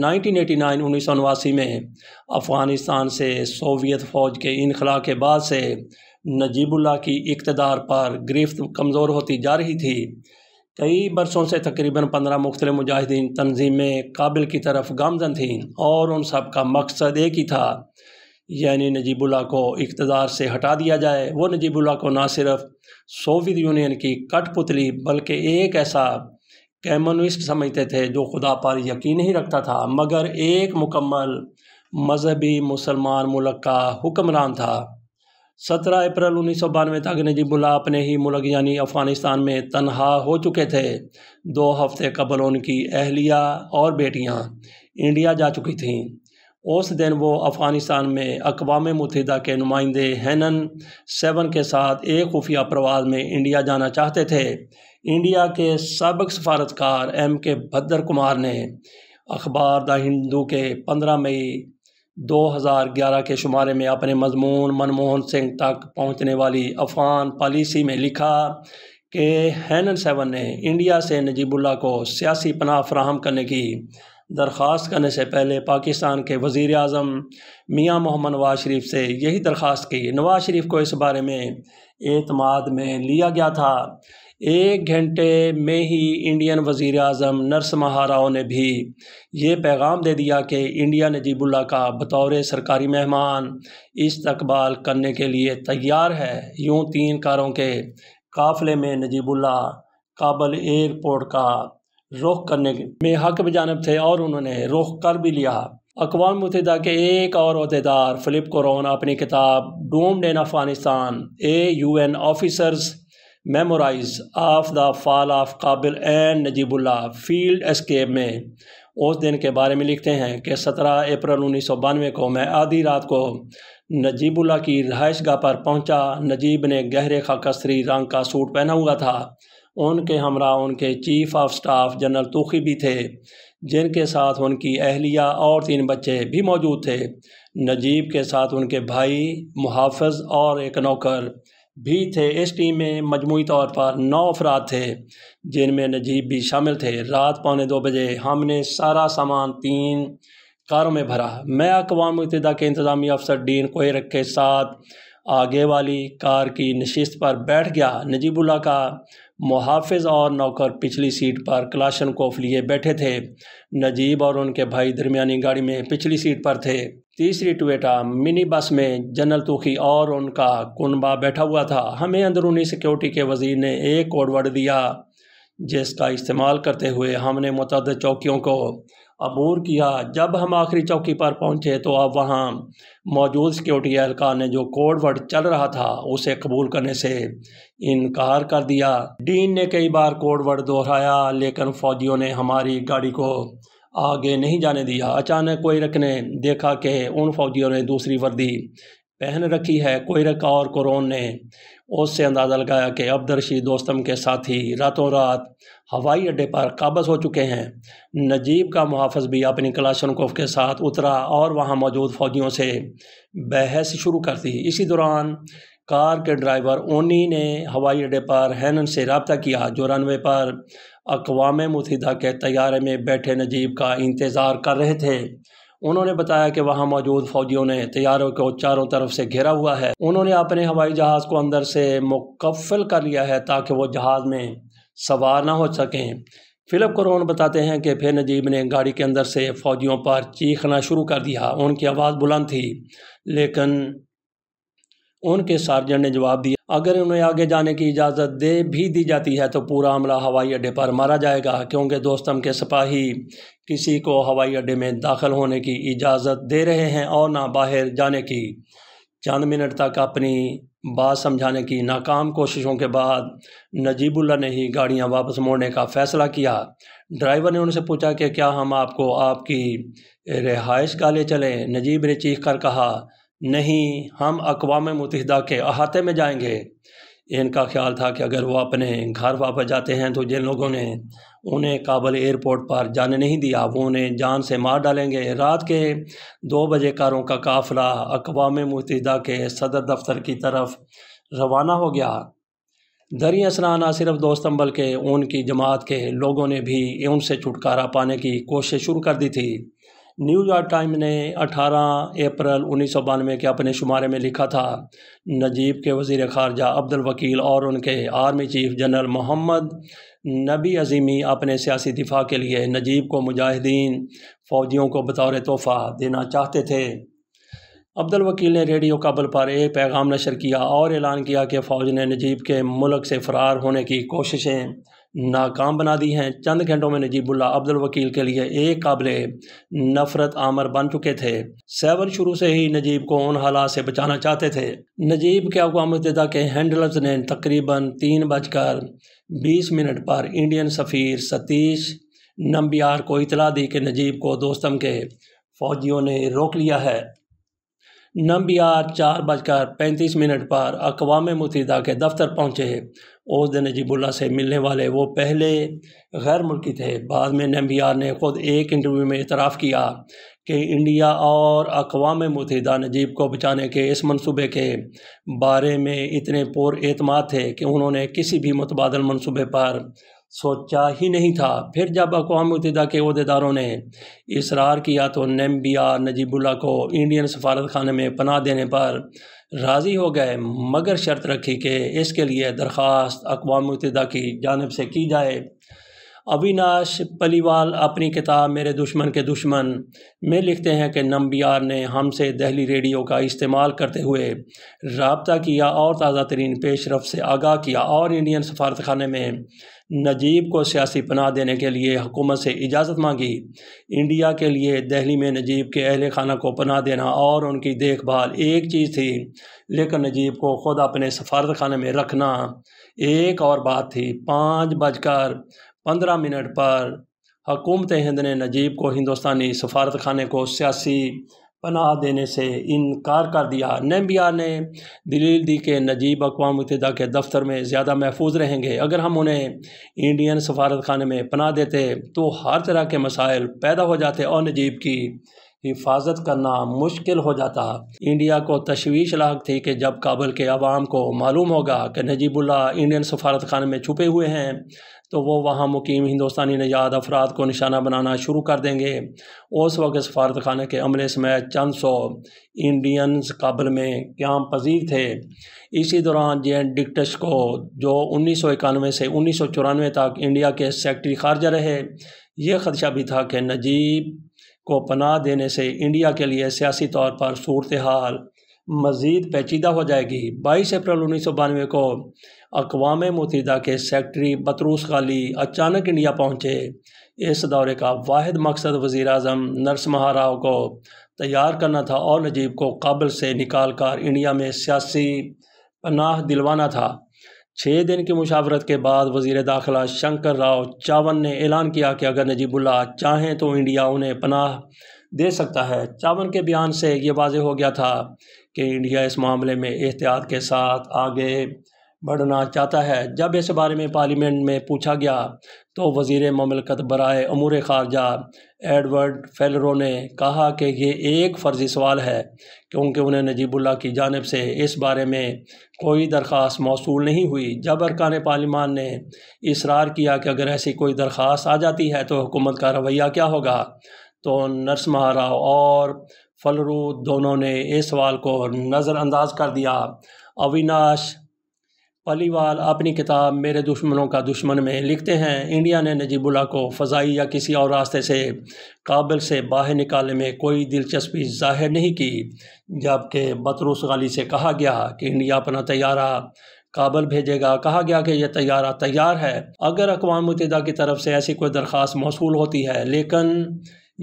nineteen eighty nine انیس سو نواسی میں افغانستان سے سوویت فوج کے انخلا کے بعد سے نجیب اللہ کی اقتدار پر گرفت کمزور ہوتی جا رہی تھی کئی برسوں سے تقریباً پندرہ مختلف مجاہدین تنظیمیں قابل کی طرف گامزن تھیں اور ان سب کا مقصد ایک ہی تھا یعنی نجیب اللہ کو اقتدار سے ہٹا دیا جائے وہ نجیب اللہ کو نہ صرف سوویت یونین کی کٹ پتلی بلکہ ایک ایسا کمیونسٹ سمجھتے تھے جو خدا پر یقین نہیں رکھتا تھا مگر ایک مکمل مذہبی مسلمان ملک کا حکمران تھا سترہ اپریل انیس سو بانوے تک نجیب اللہ اپنے ہی ملک یعنی افغانستان میں تنہا ہو چکے تھے دو ہفتے قبل ان کی اہلیہ اور بیٹیاں انڈیا جا چکی تھیں اس دن وہ افغانستان میں اقوام متحدہ کے نمائندے ہینن سیون کے ساتھ ایک خفیہ پرواز میں انڈیا جانا چاہتے تھے انڈیا کے سابق سفارتکار ایم کے بھدر کمار نے اخبار دا ہندو کے پندرہ مئی دو ہزار گیارہ کے شمارے میں اپنے مضمون منموہن سنگھ تک پہنچنے والی افغان پالیسی میں لکھا کہ ہینن سیون نے انڈیا سے نجیب اللہ کو سیاسی پناہ فراہم کرنے کی درخواست کرنے سے پہلے پاکستان کے وزیر اعظم میاں محمد نواز شریف سے یہی درخواست کی نواز شریف کو اس بارے میں اعتماد میں لیا گیا تھا ایک گھنٹے میں ہی انڈین وزیر اعظم نرس مہاراؤ نے بھی یہ پیغام دے دیا کہ انڈیا نجیب اللہ کا بطور سرکاری مہمان استقبال کرنے کے لیے تیار ہے یوں تین کاروں کے قافلے میں نجیب اللہ کابل ایئرپورٹ کا رخ کرنے میں حق بجانب تھے اور انہوں نے رخ کر بھی لیا اقوام متحدہ کے ایک اور عہدیدار فلپ کورون اپنی کتاب doomed in Afghanistan a U N officers memoirs of the fall of Kabul and Najibullah failed escape میں اس دن کے بارے میں لکھتے ہیں کہ سترہ اپریل انیس سو بانوے کو میں آدھی رات کو نجیب اللہ کی رہائش گاہ پر پہنچا نجیب نے گہرے خاکستری رنگ کا سوٹ پہنا ہوا تھا ان کے ہمراہ ان کے chief of staff general Tokhi بھی تھے جن کے ساتھ ان کی اہلیہ اور تین بچے بھی موجود تھے نجیب کے ساتھ ان کے بھائی محافظ اور ایک نوکر بھی تھے اس ٹیم میں مجموعی طور پر نو افراد تھے جن میں نجیب بھی شامل تھے رات پونے دو بجے ہم نے سارا سامان تین کاروں میں بھرا میں اقوام متحدہ کے انتظامی افسر ڈین کوئرک کے ساتھ آگے والی کار کی نشست پر بیٹھ گیا نجیب اللہ کا محافظ اور نوکر پچھلی سیٹ پر کلاشن کوف لیے بیٹھے تھے نجیب اور ان کے بھائی درمیانی گاڑی میں پچھلی سیٹ پر تھے تیسری ٹویٹا منی بس میں جنرل توخی اور ان کا کنبا بیٹھا ہوا تھا ہمیں اندرونی سیکیورٹی کے وزیر نے ایک ورڈ دیا جس کا استعمال کرتے ہوئے ہم نے متعدد چوکیوں کو عبور کیا جب ہم آخری چوکی پر پہنچے تو اب وہاں موجود سکیورٹی اہلکار نے جو کوڈ ورڈ چل رہا تھا اسے قبول کرنے سے انکار کر دیا ڈین نے کئی بار کوڈ ورڈ دہرایا لیکن فوجیوں نے ہماری گاڑی کو آگے نہیں جانے دیا اچانک کوئی رکھنے دیکھا کہ ان فوجیوں نے دوسری وردی پہن رکھی ہے کوئرکا اور قرون نے اس سے اندازہ لگایا کہ عبد دوستم کے ساتھی راتوں رات ہوائی اڈے پر قابض ہو چکے ہیں نجیب کا محافظ بھی اپنی کلاشن کوف کے ساتھ اترا اور وہاں موجود فوجیوں سے بحث شروع کر دی اسی دوران کار کے ڈرائیور اونی نے ہوائی اڈے پر ہینن سے رابطہ کیا جو رن وے پر اقوام متحدہ کے طیارے میں بیٹھے نجیب کا انتظار کر رہے تھے انہوں نے بتایا کہ وہاں موجود فوجیوں نے تیاروں کو چاروں طرف سے گھیرا ہوا ہے انہوں نے اپنے ہوائی جہاز کو اندر سے مکفل کر لیا ہے تاکہ وہ جہاز میں سوار نہ ہو سکیں فلپ کرون بتاتے ہیں کہ پھر نجیب نے گاڑی کے اندر سے فوجیوں پر چیخنا شروع کر دیا ان کی آواز بلند تھی لیکن ان کے سارجن نے جواب دیا اگر انہیں آگے جانے کی اجازت دے بھی دی جاتی ہے تو پورا عملہ ہوائی اڈے پر مارا جائے گا کیونکہ دوستم کے سپاہی کسی کو ہوائی اڈے میں داخل ہونے کی اجازت دے رہے ہیں اور نہ باہر جانے کی چند منٹ تک اپنی بات سمجھانے کی ناکام کوششوں کے بعد نجیب اللہ نے ہی گاڑیاں واپس موڑنے کا فیصلہ کیا ڈرائیور نے ان سے پوچھا کہ کیا ہم آپ کو آپ کی رہائش گالے چلیں نجیب نے چیخ کر کہا نہیں ہم اقوام متحدہ کے احاطے میں جائیں گے ان کا خیال تھا کہ اگر وہ اپنے گھر واپس جاتے ہیں تو جن لوگوں نے انہیں کابل ایئرپورٹ پر جانے نہیں دیا وہ انہیں جان سے مار ڈالیں گے رات کے دو بجے کاروں کا قافلہ اقوام متحدہ کے صدر دفتر کی طرف روانہ ہو گیا اسنا نہ صرف دوستم بلکہ ان کی جماعت کے لوگوں نے بھی ان سے چھٹکارا پانے کی کوشش شروع کر دی تھی نیو یارک ٹائم نے اٹھارہ اپریل انیس سو بانوے کے اپنے شمارے میں لکھا تھا نجیب کے وزیر خارجہ عبد الوکیل اور ان کے آرمی چیف جنرل محمد نبی عظیمی اپنے سیاسی دفاع کے لیے نجیب کو مجاہدین فوجیوں کو بطور تحفہ دینا چاہتے تھے عبد الوکیل نے ریڈیو کابل پر ایک پیغام نشر کیا اور اعلان کیا کہ فوج نے نجیب کے ملک سے فرار ہونے کی کوششیں ناکام بنا دی ہیں چند گھنٹوں میں نجیب اللہ عبد الوکیل کے لیے ایک قابل نفرت بن چکے تھے سیور شروع سے ہی نجیب کو ان حالات سے بچانا چاہتے تھے نجیب کے اقوام متحدہ کے ہینڈلرز نے تقریباً تین بج کر بیس منٹ پر انڈین سفیر ستیش نمبیار کو اطلاع دی کہ نجیب کو دوستم کے فوجیوں نے روک لیا ہے نمبیار چار بج کر پینتیس منٹ پر اقوام متحدہ کے دفتر پہنچے عہد نجیب اللہ سے ملنے والے وہ پہلے غیر ملکی تھے بعد میں نیمبیار نے خود ایک انٹرویو میں اعتراف کیا کہ انڈیا اور اقوام متحدہ نجیب کو بچانے کے اس منصوبے کے بارے میں اتنے پر اعتماد تھے کہ انہوں نے کسی بھی متبادل منصوبے پر سوچا ہی نہیں تھا پھر جب اقوام متحدہ کے عہدیداروں نے اصرار کیا تو نیمبی آر نجیب اللہ کو انڈین سفارت خانے میں پناہ دینے پر راضی ہو گئے مگر شرط رکھی کہ اس کے لیے درخواست اقوام متحدہ کی جانب سے کی جائے اویناش پلیوال اپنی کتاب میرے دشمن کے دشمن میں لکھتے ہیں کہ نمبیار نے ہم سے دہلی ریڈیو کا استعمال کرتے ہوئے رابطہ کیا اور تازہ ترین پیش رفت سے آگاہ کیا اور انڈین سفارت خانے میں نجیب کو سیاسی پناہ دینے کے لیے حکومت سے اجازت مانگی انڈیا کے لیے دہلی میں نجیب کے اہل خانہ کو پناہ دینا اور ان کی دیکھ بھال ایک چیز تھی لیکن نجیب کو خود اپنے سفارت خانے میں رکھنا ایک اور بات تھی پانچ بج کر پندرہ منٹ پر حکومت ہند نے نجیب کو ہندوستانی سفارت خانے کو سیاسی پناہ دینے سے انکار کر دیا نیمبیا نے دلیل دی کہ نجیب اقوام متحدہ کے دفتر میں زیادہ محفوظ رہیں گے اگر ہم انہیں انڈین سفارت خانے میں پناہ دیتے تو ہر طرح کے مسائل پیدا ہو جاتے اور نجیب کی حفاظت کرنا مشکل ہو جاتا انڈیا کو تشویش لاحق تھی کہ جب کابل کے عوام کو معلوم ہوگا کہ نجیب اللہ انڈین سفارت خانے میں چھپے ہوئے ہیں تو وہ وہاں مقیم ہندوستانی نجات افراد کو نشانہ بنانا شروع کر دیں گے اس وقت سفارت خانہ کے عملے سمیت چند سو انڈینز قابل میں قیام پذیر تھے اسی دوران جے این ڈکٹش کو جو انیس سو اکانوے سے انیس سو چورانوے تک انڈیا کے سیکٹری خارجہ رہے یہ خدشہ بھی تھا کہ نجیب کو پناہ دینے سے انڈیا کے لیے سیاسی طور پر صورتحال مزید پیچیدہ ہو جائے گی بائیس اپریل انیس سو بانوے کو اقوام متحدہ کے سیکٹری بطروس غالی اچانک انڈیا پہنچے اس دورے کا واحد مقصد وزیر اعظم نرس مہاراؤ کو تیار کرنا تھا اور نجیب کو قابل سے نکال کر انڈیا میں سیاسی پناہ دلوانا تھا چھ دن کی مشاورت کے بعد وزیر داخلہ شنکر راؤ چاون نے اعلان کیا کہ اگر نجیب اللہ چاہیں تو انڈیا انہیں پناہ دے سکتا ہے چاون کے بیان سے یہ واضح ہو گیا تھا کہ انڈیا اس معاملے میں احتیاط کے ساتھ آگے بڑھنا چاہتا ہے جب اس بارے میں پارلیمنٹ میں پوچھا گیا تو وزیر مملکت برائے امور خارجہ ایڈورڈ فیلرو نے کہا کہ یہ ایک فرضی سوال ہے کیونکہ انہیں نجیب اللہ کی جانب سے اس بارے میں کوئی درخواست موصول نہیں ہوئی جب ارکان پارلیمان نے اصرار کیا کہ اگر ایسی کوئی درخواست آ جاتی ہے تو حکومت کا رویہ کیا ہوگا تو نرس راؤ اور فلرو دونوں نے اس سوال کو نظر انداز کر دیا اویناش وال اپنی کتاب میرے دشمنوں کا دشمن میں لکھتے ہیں انڈیا نے نجیب اللہ کو فضائی یا کسی اور راستے سے قابل سے باہر نکالنے میں کوئی دلچسپی ظاہر نہیں کی جبکہ بطروس غالی سے کہا گیا کہ انڈیا اپنا طیارہ قابل بھیجے گا کہا گیا کہ یہ طیارہ تیار ہے اگر اقوام متحدہ کی طرف سے ایسی کوئی درخواست موصول ہوتی ہے لیکن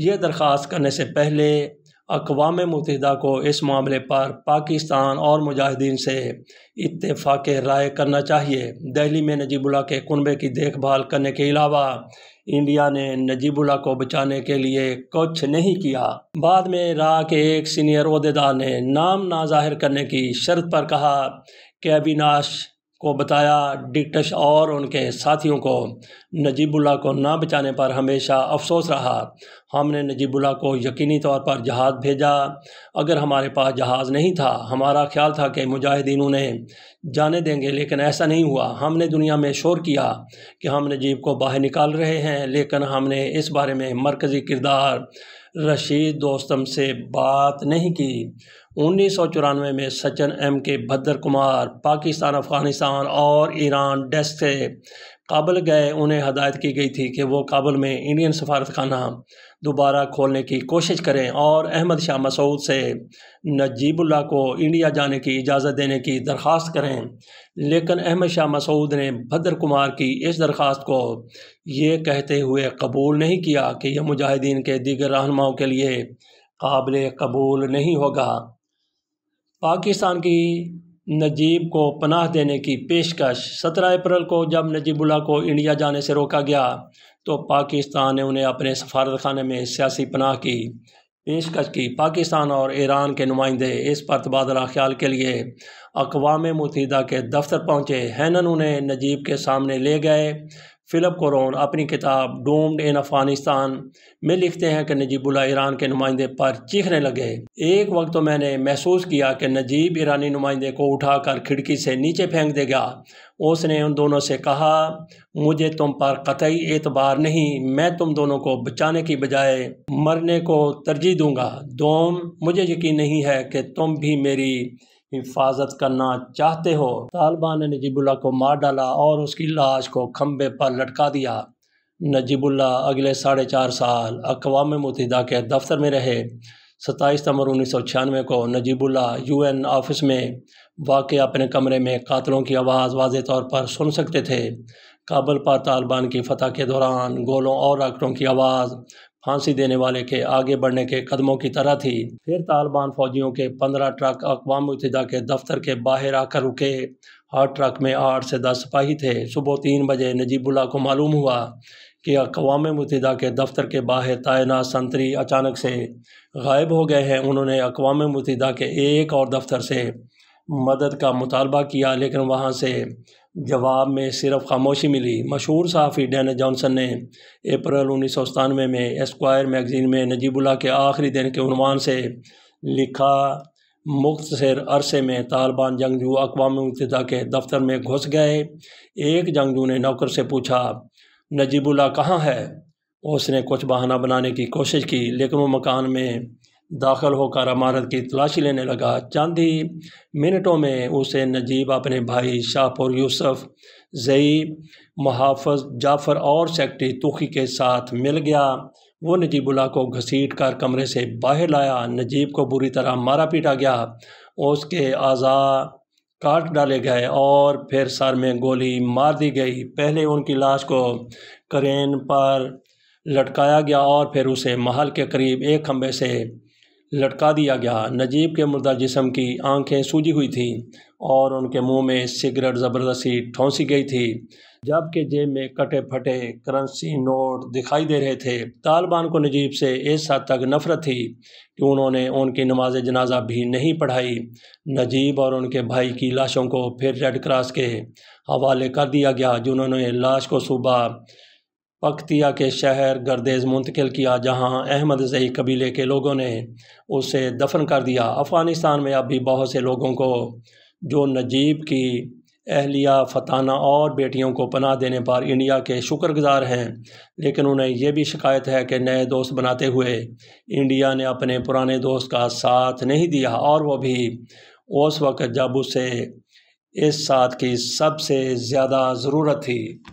یہ درخواست کرنے سے پہلے اقوام متحدہ کو اس معاملے پر پاکستان اور مجاہدین سے اتفاق رائے کرنا چاہیے دہلی میں نجیب اللہ کے کنبے کی دیکھ بھال کرنے کے علاوہ انڈیا نے نجیب اللہ کو بچانے کے لیے کچھ نہیں کیا بعد میں را کے ایک سینئر عہدیدار نے نام نہ ظاہر کرنے کی شرط پر کہا ابھی ناش کو بتایا ڈکٹش اور ان کے ساتھیوں کو نجیب اللہ کو نہ بچانے پر ہمیشہ افسوس رہا ہم نے نجیب اللہ کو یقینی طور پر جہاز بھیجا اگر ہمارے پاس جہاز نہیں تھا ہمارا خیال تھا کہ مجاہدین انہیں جانے دیں گے لیکن ایسا نہیں ہوا ہم نے دنیا میں شور کیا کہ ہم نجیب کو باہر نکال رہے ہیں لیکن ہم نے اس بارے میں مرکزی کردار رشید دوستم سے بات نہیں کی انیس سو چورانوے میں سچن ایم کے بھدر کمار پاکستان افغانستان اور ایران ڈیسک سے قابل گئے انہیں ہدایت کی گئی تھی کہ وہ کابل میں انڈین سفارت خانہ دوبارہ کھولنے کی کوشش کریں اور احمد شاہ مسعود سے نجیب اللہ کو انڈیا جانے کی اجازت دینے کی درخواست کریں لیکن احمد شاہ مسعود نے بھدر کمار کی اس درخواست کو یہ کہتے ہوئے قبول نہیں کیا کہ یہ مجاہدین کے دیگر رہنماؤں کے لیے قابل قبول نہیں ہوگا پاکستان کی نجیب کو پناہ دینے کی پیشکش سترہ اپریل کو جب نجیب اللہ کو انڈیا جانے سے روکا گیا تو پاکستان نے انہیں اپنے سفارت خانے میں سیاسی پناہ کی پیشکش کی پاکستان اور ایران کے نمائندے اس پر تبادلہ خیال کے لیے اقوام متحدہ کے دفتر پہنچے ہینن انہیں نجیب کے سامنے لے گئے فلپ کورون اپنی کتاب ڈومڈ ان افغانستان میں لکھتے ہیں کہ نجیب اللہ ایران کے نمائندے پر چیخنے لگے ایک وقت تو میں نے محسوس کیا کہ نجیب ایرانی نمائندے کو اٹھا کر کھڑکی سے نیچے پھینک دے گا اس نے ان دونوں سے کہا مجھے تم پر قطعی اعتبار نہیں میں تم دونوں کو بچانے کی بجائے مرنے کو ترجیح دوں گا دوم مجھے یقین نہیں ہے کہ تم بھی میری حفاظت کرنا چاہتے ہو طالبان نے نجیب اللہ کو مار ڈالا اور اس کی لاش کو کھمبے پر لٹکا دیا نجیب اللہ اگلے ساڑھے چار سال اقوام متحدہ کے دفتر میں رہے ستائیس ستمبر انیس سو چھیانوے کو Najibullah U N office میں واقع اپنے کمرے میں قاتلوں کی آواز واضح طور پر سن سکتے تھے کابل پر طالبان کی فتح کے دوران گولوں اور راکٹوں کی آواز پھانسی دینے والے کے آگے بڑھنے کے قدموں کی طرح تھی پھر طالبان فوجیوں کے پندرہ ٹرک اقوام متحدہ کے دفتر کے باہر آ کر رکے ہر ٹرک میں آٹھ سے دس سپاہی تھے صبح تین بجے نجیب اللہ کو معلوم ہوا کہ اقوام متحدہ کے دفتر کے باہر تعینات سنتری اچانک سے غائب ہو گئے ہیں انہوں نے اقوام متحدہ کے ایک اور دفتر سے مدد کا مطالبہ کیا لیکن وہاں سے جواب میں صرف خاموشی ملی مشہور صحافی ڈینا جانسن نے اپریل انیس سو ستانوے میں اسکوائر میگزین میں نجیب اللہ کے آخری دن کے عنوان سے لکھا مختصر عرصے میں طالبان جنگجو اقوام متحدہ کے دفتر میں گھس گئے ایک جنگجو نے نوکر سے پوچھا نجیب اللہ کہاں ہے اس نے کچھ بہانہ بنانے کی کوشش کی لیکن وہ مکان میں داخل ہو کر عمارت کی تلاشی لینے لگا چاندی منٹوں میں اسے نجیب اپنے بھائی شاہ پور یوسف زئی محافظ جعفر اور سیکٹری توخی کے ساتھ مل گیا وہ نجیب اللہ کو گھسیٹ کر کمرے سے باہر لایا نجیب کو بری طرح مارا پیٹا گیا اس کے اعضا کاٹ ڈالے گئے اور پھر سر میں گولی مار دی گئی پہلے ان کی لاش کو کرین پر لٹکایا گیا اور پھر اسے محل کے قریب ایک کھمبے سے لٹکا دیا گیا نجیب کے مردہ جسم کی آنکھیں سوجی ہوئی تھیں اور ان کے منہ میں سگریٹ زبردستی ٹھونسی گئی تھی جبکہ جیب میں کٹے پھٹے کرنسی نوٹ دکھائی دے رہے تھے طالبان کو نجیب سے اس حد تک نفرت تھی کہ انہوں نے ان کی نماز جنازہ بھی نہیں پڑھائی نجیب اور ان کے بھائی کی لاشوں کو پھر ریڈ کراس کے حوالے کر دیا گیا جنہوں نے لاش کو صوبہ پکتیا کے شہر گردیز منتقل کیا جہاں احمد زئی قبیلے کے لوگوں نے اسے دفن کر دیا افغانستان میں اب بھی بہت سے لوگوں کو جو نجیب کی اہلیہ فتانہ اور بیٹیوں کو پناہ دینے پر انڈیا کے شکر گزار ہیں لیکن انہیں یہ بھی شکایت ہے کہ نئے دوست بناتے ہوئے انڈیا نے اپنے پرانے دوست کا ساتھ نہیں دیا اور وہ بھی اس وقت جب اسے اس ساتھ کی سب سے زیادہ ضرورت تھی